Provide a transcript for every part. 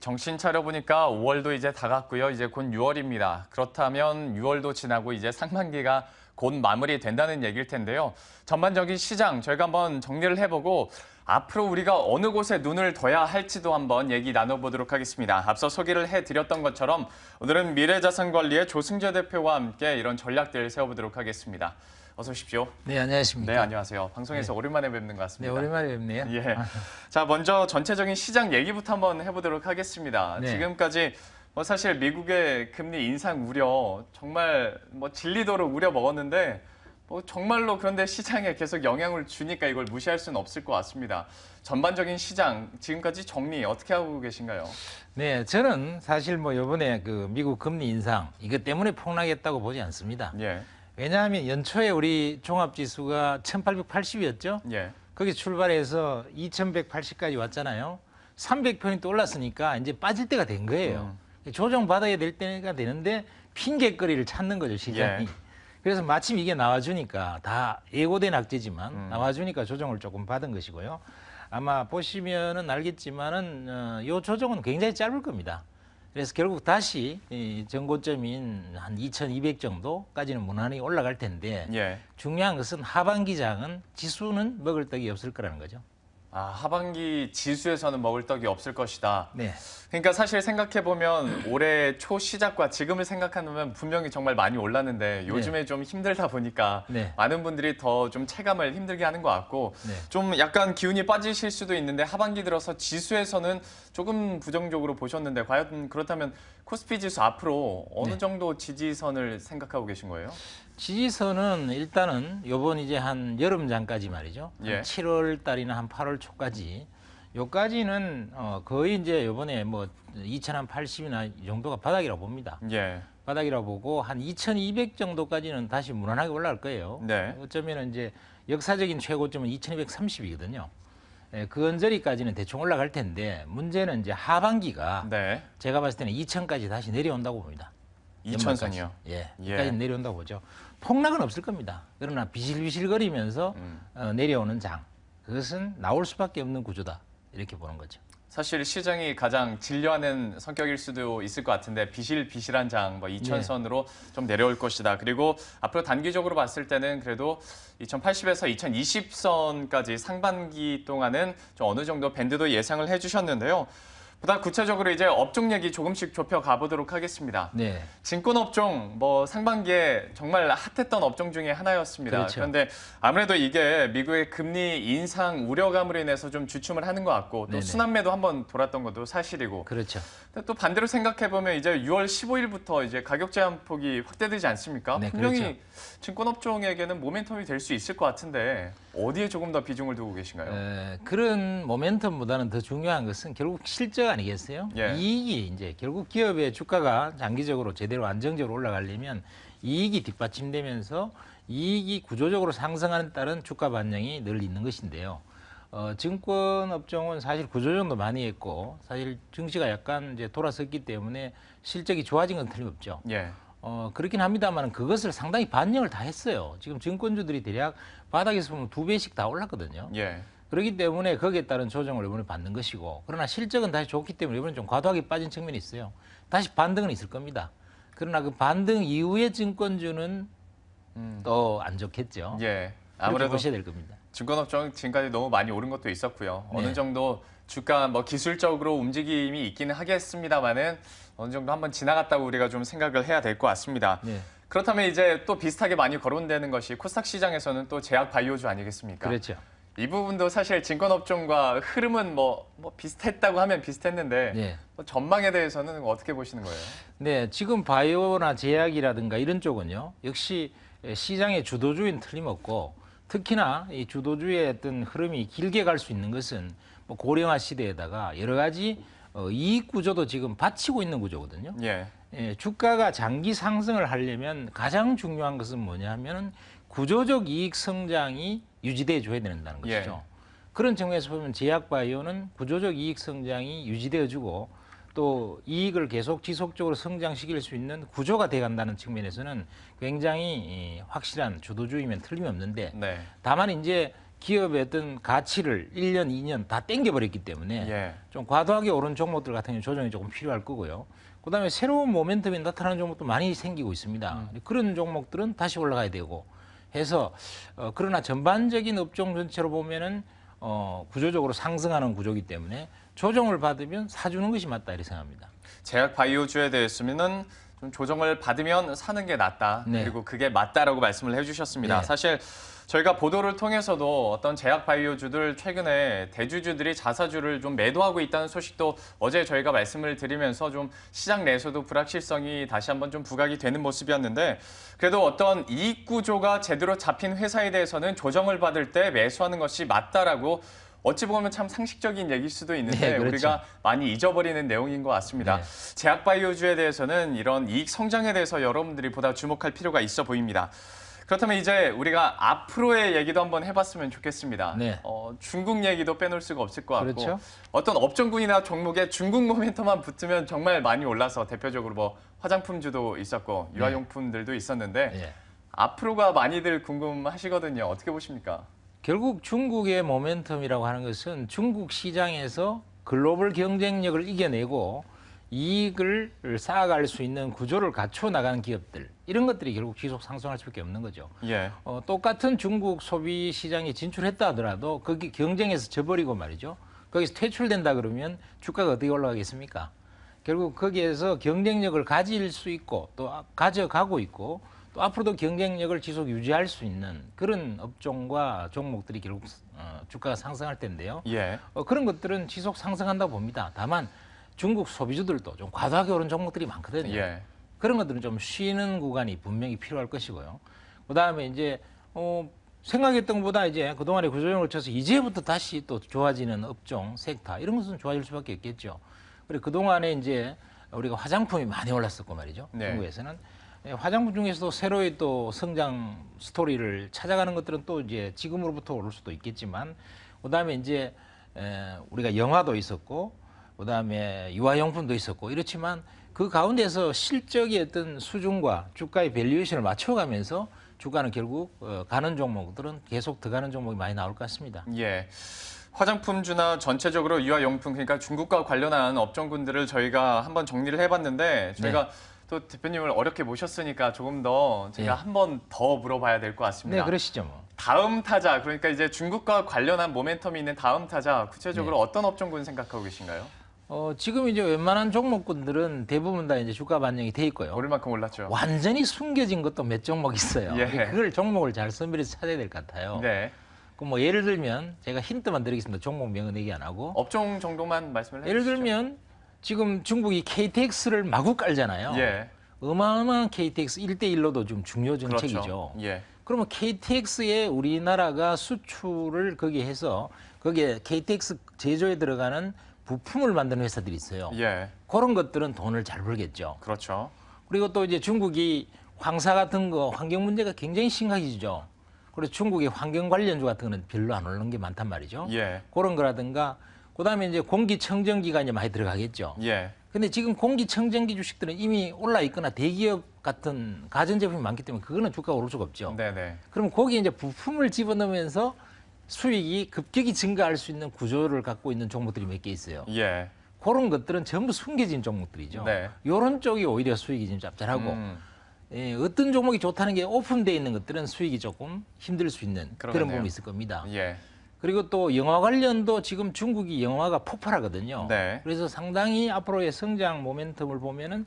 정신 차려보니까 5월도 이제 다 갔고요. 이제 곧 6월입니다. 그렇다면 6월도 지나고 이제 상반기가 곧 마무리된다는 얘기일 텐데요. 전반적인 시장 저희가 한번 정리를 해보고 앞으로 우리가 어느 곳에 눈을 둬야 할지도 한번 얘기 나눠보도록 하겠습니다. 앞서 소개를 해드렸던 것처럼 오늘은 미래자산관리의 조승재 대표와 함께 이런 전략들을 세워보도록 하겠습니다. 어서 오십시오. 네, 안녕하십니까. 네, 안녕하세요. 방송에서 네. 오랜만에 뵙는 것 같습니다. 네, 오랜만에 뵙네요. 예. 자, 먼저 전체적인 시장 얘기부터 한번 해보도록 하겠습니다. 네. 지금까지 뭐 사실 미국의 금리 인상 우려 정말 뭐 진리도록 우려 먹었는데 뭐 정말로 그런데 시장에 계속 영향을 주니까 이걸 무시할 수는 없을 것 같습니다. 전반적인 시장 지금까지 정리 어떻게 하고 계신가요? 네, 저는 사실 뭐 이번에 그 미국 금리 인상 이것 때문에 폭락했다고 보지 않습니다. 예. 왜냐하면 연초에 우리 종합지수가 1880이었죠. 예. 거기 출발해서 2180까지 왔잖아요. 300포인트 올랐으니까 이제 빠질 때가 된 거예요. 음. 조정받아야 될 때가 되는데 핑계거리를 찾는 거죠, 시장이. 예. 그래서 마침 이게 나와주니까 다 예고된 악재지만 음. 나와주니까 조정을 조금 받은 것이고요. 아마 보시면은 알겠지만은 어, 요 조정은 굉장히 짧을 겁니다. 그래서 결국 다시 정고점인 한 2,200 정도까지는 무난히 올라갈 텐데 예. 중요한 것은 하반기장은 지수는 먹을 떡이 없을 거라는 거죠. 아, 하반기 지수에서는 먹을 떡이 없을 것이다. 네. 그러니까 사실 생각해 보면 올해 초 시작과 지금을 생각하면 분명히 정말 많이 올랐는데 네. 요즘에 네. 좀 힘들다 보니까 네. 많은 분들이 더 좀 체감을 힘들게 하는 것 같고 네. 좀 약간 기운이 빠지실 수도 있는데 하반기 들어서 지수에서는 조금 부정적으로 보셨는데 과연 그렇다면 코스피 지수 앞으로 어느 네. 정도 지지선을 생각하고 계신 거예요? 지지선은 일단은 요번 이제 한 여름장까지 말이죠. 예. 한 7월 달이나 한 8월 초까지 요까지는 어 거의 이제 요번에 뭐 2080이나 정도가 바닥이라고 봅니다. 예. 바닥이라고 보고 한 2200 정도까지는 다시 무난하게 올라갈 거예요. 네. 어쩌면 이제 역사적인 최고점은 2230이거든요. 예, 그 언저리까지는 대충 올라갈 텐데 문제는 이제 하반기가 네. 제가 봤을 때는 2000까지 다시 내려온다고 봅니다. 2000선이요. 예. 예. 까지 내려온다고 보죠. 폭락은 없을 겁니다. 그러나 비실비실거리면서 음. 어, 내려오는 장 그것은 나올 수밖에 없는 구조다 이렇게 보는 거죠. 사실 시장이 가장 질려하는 성격일 수도 있을 것 같은데 비실비실한 장, 뭐 2천선으로 네. 좀 내려올 것이다. 그리고 앞으로 단기적으로 봤을 때는 그래도 2080에서 2020선까지 상반기 동안은 좀 어느 정도 밴드도 예상을 해주셨는데요. 보다 구체적으로 이제 업종 얘기 조금씩 좁혀 가보도록 하겠습니다. 네. 증권업종 뭐 상반기에 정말 핫했던 업종 중에 하나였습니다. 그렇죠. 그런데 아무래도 이게 미국의 금리 인상 우려감으로 인해서 좀 주춤을 하는 것 같고 또 네네. 순환매도 한번 돌았던 것도 사실이고. 그렇죠. 또 반대로 생각해 보면 이제 6월 15일부터 이제 가격 제한 폭이 확대되지 않습니까? 네, 분명히 그렇죠. 증권업종에게는 모멘텀이 될 수 있을 것 같은데 어디에 조금 더 비중을 두고 계신가요? 에, 그런 모멘텀보다는 더 중요한 것은 결국 실제 아니겠어요? 예. 이익이 이제 결국 기업의 주가가 장기적으로 제대로 안정적으로 올라가려면 이익이 뒷받침되면서 이익이 구조적으로 상승하는 따른 주가 반영이 늘 있는 것인데요. 어, 증권 업종은 사실 구조조정도 많이 했고 사실 증시가 약간 이제 돌아섰기 때문에 실적이 좋아진 건 틀림없죠. 예. 어, 그렇긴 합니다만 그것을 상당히 반영을 다 했어요. 지금 증권주들이 대략 바닥에서 보면 두 배씩 다 올랐거든요. 예. 그렇기 때문에 거기에 따른 조정을 이번에 받는 것이고 그러나 실적은 다시 좋기 때문에 이번에 좀 과도하게 빠진 측면이 있어요. 다시 반등은 있을 겁니다. 그러나 그 반등 이후의 증권주는 음. 또안 좋겠죠. 예. 아무래도 보셔야 될 겁니다. 증권업종 지금까지 너무 많이 오른 것도 있었고요. 네. 어느 정도 주가 뭐 기술적으로 움직임이 있기는 하겠습니다만은 어느 정도 한번 지나갔다고 우리가 좀 생각을 해야 될 것 같습니다. 네. 그렇다면 이제 또 비슷하게 많이 거론되는 것이 코스닥 시장에서는 또 제약 바이오주 아니겠습니까? 그렇죠. 이 부분도 사실 증권업종과 흐름은 뭐, 뭐 비슷했다고 하면 비슷했는데 네. 뭐 전망에 대해서는 어떻게 보시는 거예요? 네, 지금 바이오나 제약이라든가 이런 쪽은요. 역시 시장의 주도주인 틀림없고 특히나 이 주도주의 어떤 흐름이 길게 갈 수 있는 것은 뭐 고령화 시대에다가 여러 가지 어, 이익 구조도 지금 받치고 있는 구조거든요. 예. 예, 주가가 장기 상승을 하려면 가장 중요한 것은 뭐냐 하면은 구조적 이익 성장이 유지돼 줘야 된다는 예. 것이죠. 예. 그런 측면에서 보면 제약바이오는 구조적 이익 성장이 유지되어주고또 이익을 계속 지속적으로 성장시킬 수 있는 구조가 돼간다는 측면에서는 굉장히 확실한 주도주의면 틀림없는데 네. 다만 이제 기업의 어떤 가치를 1년, 2년 다 땡겨버렸기 때문에 예. 좀 과도하게 오른 종목들 같은 경우 조정이 조금 필요할 거고요. 그다음에 새로운 모멘텀이 나타나는 종목도 많이 생기고 있습니다. 음. 그런 종목들은 다시 올라가야 되고 해서 어, 그러나 전반적인 업종 전체로 보면은 어, 구조적으로 상승하는 구조기 때문에 조정을 받으면 사주는 것이 맞다 이렇게 생각합니다. 제약 바이오주에 대해서는 좀 조정을 받으면 사는 게 낫다. 네. 그리고 그게 맞다라고 말씀을 해주셨습니다. 네. 사실 저희가 보도를 통해서도 어떤 제약 바이오주들 최근에 대주주들이 자사주를 좀 매도하고 있다는 소식도 어제 저희가 말씀을 드리면서 좀 시장 내에서도 불확실성이 다시 한번 좀 부각이 되는 모습이었는데 그래도 어떤 이익 구조가 제대로 잡힌 회사에 대해서는 조정을 받을 때 매수하는 것이 맞다라고 어찌 보면 참 상식적인 얘기일 수도 있는데 네, 그렇죠. 우리가 많이 잊어버리는 내용인 것 같습니다. 네. 제약바이오주에 대해서는 이런 이익 성장에 대해서 여러분들이 보다 주목할 필요가 있어 보입니다. 그렇다면 이제 우리가 앞으로의 얘기도 한번 해봤으면 좋겠습니다. 네. 어, 중국 얘기도 빼놓을 수가 없을 것 같고 그렇죠? 어떤 업종군이나 종목에 중국 모멘텀만 붙으면 정말 많이 올라서 대표적으로 뭐 화장품주도 있었고 네. 유아용품들도 있었는데 네. 앞으로가 많이들 궁금하시거든요. 어떻게 보십니까? 결국 중국의 모멘텀이라고 하는 것은 중국 시장에서 글로벌 경쟁력을 이겨내고 이익을 쌓아갈 수 있는 구조를 갖춰 나가는 기업들 이런 것들이 결국 지속 상승할 수밖에 없는 거죠. 예. 어, 똑같은 중국 소비 시장에 진출했다 하더라도 거기 경쟁에서 져버리고 말이죠. 거기서 퇴출된다 그러면 주가가 어떻게 올라가겠습니까? 결국 거기에서 경쟁력을 가질 수 있고 또 가져가고 있고 또 앞으로도 경쟁력을 지속 유지할 수 있는 그런 업종과 종목들이 결국 어, 주가가 상승할 텐데요. 예. 어, 그런 것들은 지속 상승한다고 봅니다. 다만 중국 소비주들도 좀 과도하게 오른 종목들이 많거든요. 예. 그런 것들은 좀 쉬는 구간이 분명히 필요할 것이고요. 그 다음에 이제 어, 생각했던 것보다 이제 그동안의 구조조을 쳐서 이제부터 다시 또 좋아지는 업종, 섹터 이런 것은 좋아질 수밖에 있겠죠. 그리고 그동안에 이제 우리가 화장품이 많이 올랐었고 말이죠. 네. 중국에서는 예, 화장품 중에서도 새로이 또 성장 스토리를 찾아가는 것들은 또 이제 지금으로부터 오를 수도 있겠지만 그다음에 이제 에, 우리가 영화도 있었고 그다음에 유아용품도 있었고 이렇지만 그 가운데서 실적의 어떤 수준과 주가의 밸류에이션을 맞춰가면서 주가는 결국 어, 가는 종목들은 계속 들어가는 종목이 많이 나올 것 같습니다. 예. 화장품주나 전체적으로 유아용품 그러니까 중국과 관련한 업종군들을 저희가 한번 정리를 해봤는데 저희가 네. 또 대표님을 어렵게 모셨으니까 조금 더 제가 네. 한번 더 물어봐야 될 것 같습니다. 네, 그러시죠. 뭐. 다음 타자, 그러니까 이제 중국과 관련한 모멘텀이 있는 다음 타자, 구체적으로 네. 어떤 업종군 생각하고 계신가요? 어, 지금 이제 웬만한 종목군들은 대부분 다 이제 주가 반영이 돼 있고요. 오를만큼 올랐죠. 완전히 숨겨진 것도 몇 종목 있어요. 예. 그걸 종목을 잘 선별해서 찾아야 될 것 같아요. 네. 그럼 뭐 예를 들면 제가 힌트만 드리겠습니다. 종목명은 얘기 안 하고 업종 정도만 말씀을 해주시죠. 예를 들면 지금 중국이 KTX를 마구 깔잖아요. 예. 어마어마한 KTX 1대1로도좀 중요 정책이죠. 그렇죠. 예. 그러면 KTX에 우리나라가 수출을 거기 해서 거기에 KTX 제조에 들어가는 부품을 만드는 회사들이 있어요. 예. 그런 것들은 돈을 잘 벌겠죠. 그렇죠. 그리고 또 이제 중국이 황사 같은 거 환경 문제가 굉장히 심각해지죠. 그리고 중국의 환경 관련주 같은 거는 별로 안 오르는 게 많단 말이죠. 예. 그런 거라든가 그다음에 이제 공기청정기가 이제 많이 들어가겠죠. 예. 근데 지금 공기청정기 주식들은 이미 올라 있거나 대기업 같은 가전제품이 많기 때문에 그거는 주가가 오를 수가 없죠. 네네. 그럼 거기에 이제 부품을 집어넣으면서 수익이 급격히 증가할 수 있는 구조를 갖고 있는 종목들이 몇 개 있어요. 예. 그런 것들은 전부 숨겨진 종목들이죠. 네. 이런 쪽이 오히려 수익이 좀 짭짤하고 음. 예, 어떤 종목이 좋다는 게오픈되어 있는 것들은 수익이 조금 힘들 수 있는 그러네요. 그런 부분이 있을 겁니다. 예. 그리고 또 영화 관련도 지금 중국이 영화가 폭발하거든요. 네. 그래서 상당히 앞으로의 성장 모멘텀을 보면은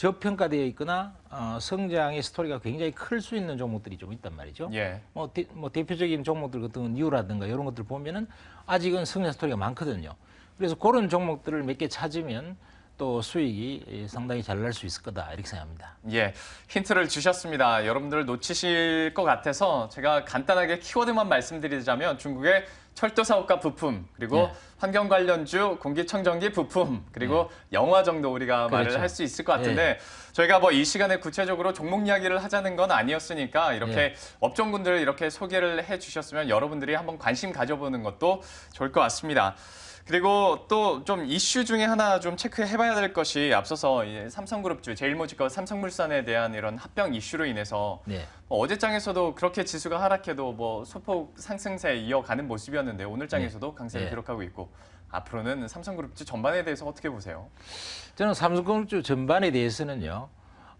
저평가되어 있거나 어, 성장의 스토리가 굉장히 클 수 있는 종목들이 좀 있단 말이죠. 예. 뭐, 대, 뭐 표적인 종목들 같은 이유라든가 이런 것들 보면은 아직은 성장 스토리가 많거든요. 그래서 그런 종목들을 몇 개 찾으면 또 수익이 예, 상당히 잘 날 수 있을 거다 이렇게 생각합니다. 예, 힌트를 주셨습니다. 여러분들 놓치실 것 같아서 제가 간단하게 키워드만 말씀드리자면 중국의 철도 사업과 부품, 그리고 예. 환경 관련주, 공기청정기 부품, 그리고 예. 영화 정도 우리가 그렇죠. 말을 할 수 있을 것 예. 같은데 예. 저희가 뭐 이 시간에 구체적으로 종목 이야기를 하자는 건 아니었으니까 이렇게 예. 업종군들 이렇게 소개를 해주셨으면 여러분들이 한번 관심 가져보는 것도 좋을 것 같습니다. 그리고 또 좀 이슈 중에 하나 좀 체크해봐야 될 것이 앞서서 이제 삼성그룹주 제일모직과 그 삼성물산에 대한 이런 합병 이슈로 인해서 네. 뭐 어제장에서도 그렇게 지수가 하락해도 뭐 소폭 상승세 이어가는 모습이었는데 오늘장에서도 네. 강세를 네. 기록하고 있고 앞으로는 삼성그룹주 전반에 대해서 어떻게 보세요? 저는 삼성그룹주 전반에 대해서는요.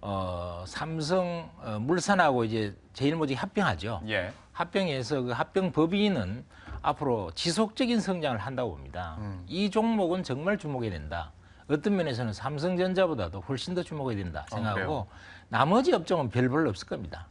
어, 삼성 어, 물산하고 이제 제일모직 합병하죠. 예. 합병해서 그 합병 법인은 앞으로 지속적인 성장을 한다고 봅니다. 음. 이 종목은 정말 주목해야 된다. 어떤 면에서는 삼성전자보다도 훨씬 더 주목해야 된다 아, 생각하고 아, 나머지 업종은 별별 없을 겁니다.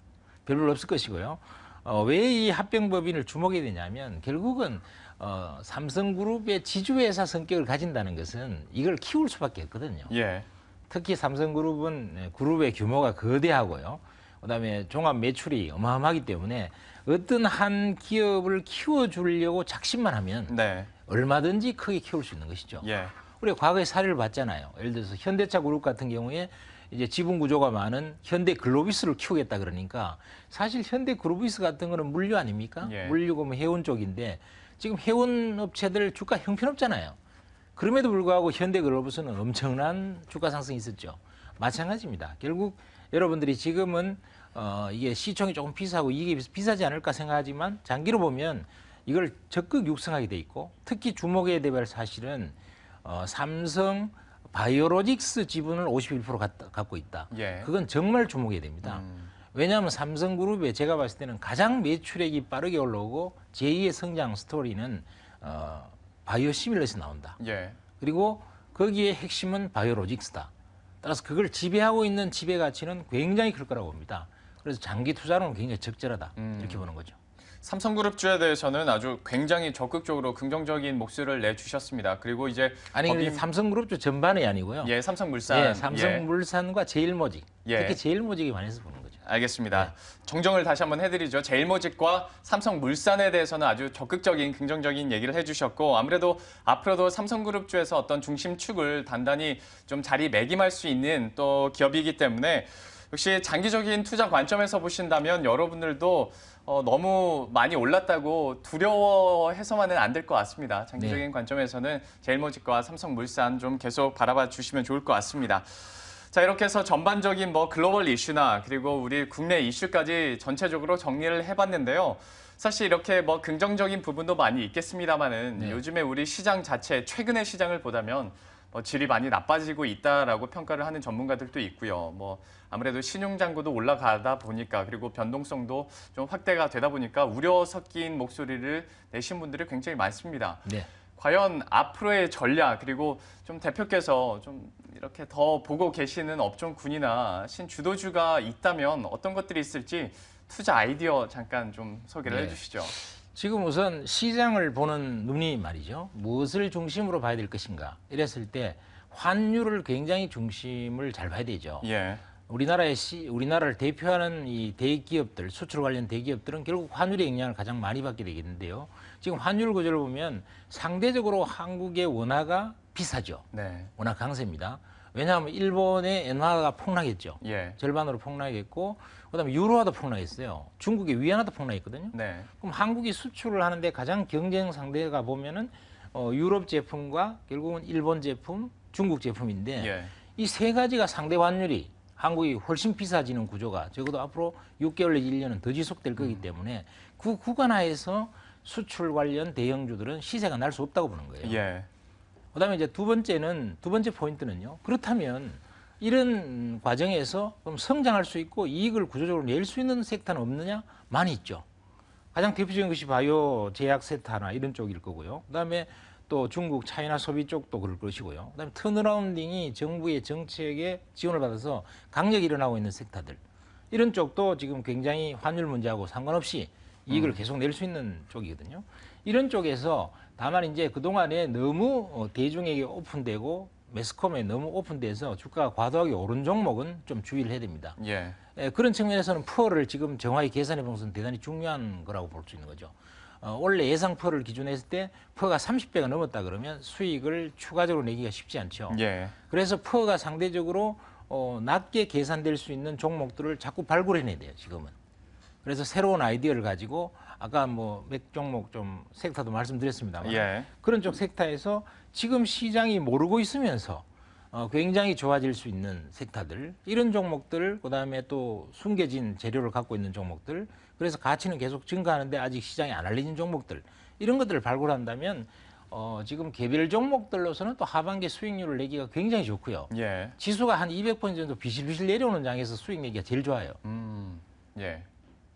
별별 없을 것이고요. 어, 왜 이 합병법인을 주목해야 되냐면 결국은 어, 삼성그룹의 지주회사 성격을 가진다는 것은 이걸 키울 수밖에 없거든요. 예. 특히 삼성그룹은 네, 그룹의 규모가 거대하고요. 그다음에 종합 매출이 어마어마하기 때문에 어떤 한 기업을 키워주려고 작심만 하면 네. 얼마든지 크게 키울 수 있는 것이죠. 예. 우리 과거에 사례를 봤잖아요. 예를 들어서 현대차 그룹 같은 경우에 이제 지분 구조가 많은 현대 글로비스를 키우겠다 그러니까 사실 현대 글로비스 같은 거는 물류 아닙니까? 예. 물류고 뭐 해운 쪽인데 지금 해운 업체들 주가 형편없잖아요. 그럼에도 불구하고 현대 글로비스는 엄청난 주가 상승이 있었죠. 마찬가지입니다. 결국 여러분들이 지금은 어, 이게 시총이 조금 비싸고 이게 비싸지 않을까 생각하지만 장기로 보면 이걸 적극 육성하게 돼 있고 특히 주목해야 될 사실은 어, 삼성 바이오로직스 지분을 51% 갖다, 갖고 있다. 예. 그건 정말 주목해야 됩니다. 음. 왜냐하면 삼성그룹에 제가 봤을 때는 가장 매출액이 빠르게 올라오고 제2의 성장 스토리는 어, 바이오 시뮬러에서 나온다. 예. 그리고 거기에 핵심은 바이오로직스다. 따라서 그걸 지배하고 있는 지배 가치는 굉장히 클 거라고 봅니다. 그래서 장기 투자는 로 굉장히 적절하다 음. 이렇게 보는 거죠. 삼성그룹주에 대해서는 아주 굉장히 적극적으로 긍정적인 목소리를 내주셨습니다. 그리고 이제 아니 법인... 삼성그룹주 전반이 아니고요. 예, 삼성물산. 예, 삼성물산과 제일모직. 예. 특히 제일모직이 많이 해서 보는 알겠습니다. 네. 정정을 다시 한번 해드리죠. 제일모직과 삼성물산에 대해서는 아주 적극적인 긍정적인 얘기를 해주셨고 아무래도 앞으로도 삼성그룹주에서 어떤 중심축을 단단히 좀 자리 매김할 수 있는 또 기업이기 때문에 역시 장기적인 투자 관점에서 보신다면 여러분들도 어, 너무 많이 올랐다고 두려워해서만은 안 될 것 같습니다. 장기적인 네. 관점에서는 제일모직과 삼성물산 좀 계속 바라봐 주시면 좋을 것 같습니다. 자, 이렇게 해서 전반적인 뭐 글로벌 이슈나 그리고 우리 국내 이슈까지 전체적으로 정리를 해봤는데요. 사실 이렇게 뭐 긍정적인 부분도 많이 있겠습니다만은 네. 요즘에 우리 시장 자체 최근의 시장을 보다면뭐 질이 많이 나빠지고 있다라고 평가를 하는 전문가들도 있고요. 뭐 아무래도 신용장고도 올라가다 보니까 그리고 변동성도 좀 확대가 되다 보니까 우려 섞인 목소리를 내신 분들이 굉장히 많습니다. 네. 과연 앞으로의 전략 그리고 좀 대표께서 좀 이렇게 더 보고 계시는 업종군이나 신주도주가 있다면 어떤 것들이 있을지 투자 아이디어 잠깐 좀 소개를 네. 해주시죠. 지금 우선 시장을 보는 눈이 말이죠. 무엇을 중심으로 봐야 될 것인가? 이랬을 때 환율을 굉장히 중심을 잘 봐야 되죠. 예. 우리나라의 시, 우리나라를 대표하는 이 대기업들, 수출 관련 대기업들은 결국 환율의 영향을 가장 많이 받게 되겠는데요. 지금 환율 구조를 보면 상대적으로 한국의 원화가 비싸죠. 네. 원화 강세입니다. 왜냐하면 일본의 엔화가 폭락했죠. 예. 절반으로 폭락했고 그다음에 유로화도 폭락했어요. 중국의 위안화도 폭락했거든요. 네. 그럼 한국이 수출을 하는데 가장 경쟁 상대가 보면은 어, 유럽 제품과 결국은 일본 제품, 중국 제품인데 예. 이세 가지가 상대 환율이 한국이 훨씬 비싸지는 구조가 적어도 앞으로 6개월 내지 1년은 더 지속될 거기 음. 때문에 그 구간 하에서 수출 관련 대형주들은 시세가 날 수 없다고 보는 거예요. 예. 그다음에 이제 두 번째는 두 번째 포인트는요. 그렇다면 이런 과정에서 그럼 성장할 수 있고 이익을 구조적으로 낼 수 있는 섹터는 없느냐? 많이 있죠. 가장 대표적인 것이 바이오 제약 섹터나 이런 쪽일 거고요. 그다음에 또 중국 차이나 소비 쪽도 그럴 것이고요. 그다음에 턴어라운딩이 정부의 정책에 지원을 받아서 강력히 일어나고 있는 섹터들 이런 쪽도 지금 굉장히 환율 문제하고 상관없이 이익을 음. 계속 낼 수 있는 쪽이거든요. 이런 쪽에서 다만 이제 그동안에 너무 어, 대중에게 오픈되고 매스컴에 너무 오픈돼서 주가가 과도하게 오른 종목은 좀 주의를 해야 됩니다. 예. 예, 그런 측면에서는 푸어를 지금 정확히 계산해 보는 것은 대단히 중요한 거라고 볼 수 있는 거죠. 어, 원래 예상퍼를 기준으로 했을 때 퍼가 30배가 넘었다 그러면 수익을 추가적으로 내기가 쉽지 않죠. 예. 그래서 퍼가 상대적으로 어, 낮게 계산될 수 있는 종목들을 자꾸 발굴해내야 돼요, 지금은. 그래서 새로운 아이디어를 가지고 아까 뭐몇 종목 좀 섹터도 말씀드렸습니다만 예. 그런 쪽 섹터에서 지금 시장이 모르고 있으면서 어, 굉장히 좋아질 수 있는 섹터들 이런 종목들 그다음에 또 숨겨진 재료를 갖고 있는 종목들 그래서 가치는 계속 증가하는데 아직 시장에 안 알려진 종목들 이런 것들을 발굴한다면 어, 지금 개별 종목들로서는 또 하반기 수익률을 내기가 굉장히 좋고요. 예. 지수가 한 200포인트 정도 비실비실 내려오는 장에서 수익 내기가 제일 좋아요. 음, 예.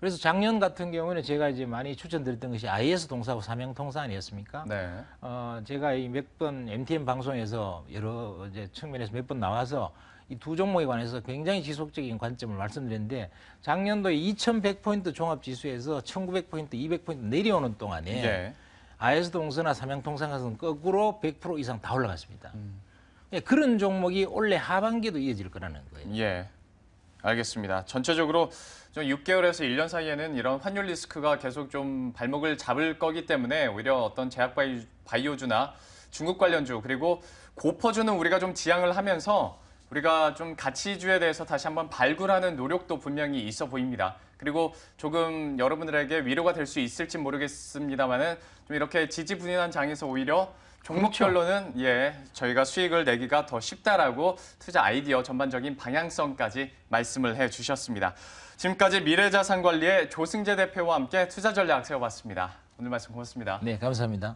그래서 작년 같은 경우는 에 제가 이제 많이 추천드렸던 것이 IS 동사고 사명 통사 아니었습니까? 네. 어, 제가 이 몇 번 MTN 방송에서 여러 이제 측면에서 몇 번 나와서 이 두 종목에 관해서 굉장히 지속적인 관점을 말씀드렸는데 작년도에 2,100포인트 종합 지수에서 1,900포인트, 200포인트 내려오는 동안에 네. IS 동사나 사명 통사 같은 거꾸로 100% 이상 다 올라갔습니다. 음. 예, 그런 종목이 올해 하반기도 이어질 거라는 거예요. 예. 알겠습니다. 전체적으로 좀 6개월에서 1년 사이에는 이런 환율 리스크가 계속 좀 발목을 잡을 거기 때문에 오히려 어떤 제약 바이오주나 중국 관련주 그리고 고퍼주는 우리가 좀 지향을 하면서 우리가 좀 가치주에 대해서 다시 한번 발굴하는 노력도 분명히 있어 보입니다. 그리고 조금 여러분들에게 위로가 될 수 있을지 모르겠습니다만은 좀 이렇게 지지분인한 장에서 오히려 종목별로는 그렇죠. 예 저희가 수익을 내기가 더 쉽다라고 투자 아이디어 전반적인 방향성까지 말씀을 해주셨습니다. 지금까지 미래자산관리의 조승재 대표와 함께 투자 전략 세워봤습니다. 오늘 말씀 고맙습니다. 네, 감사합니다.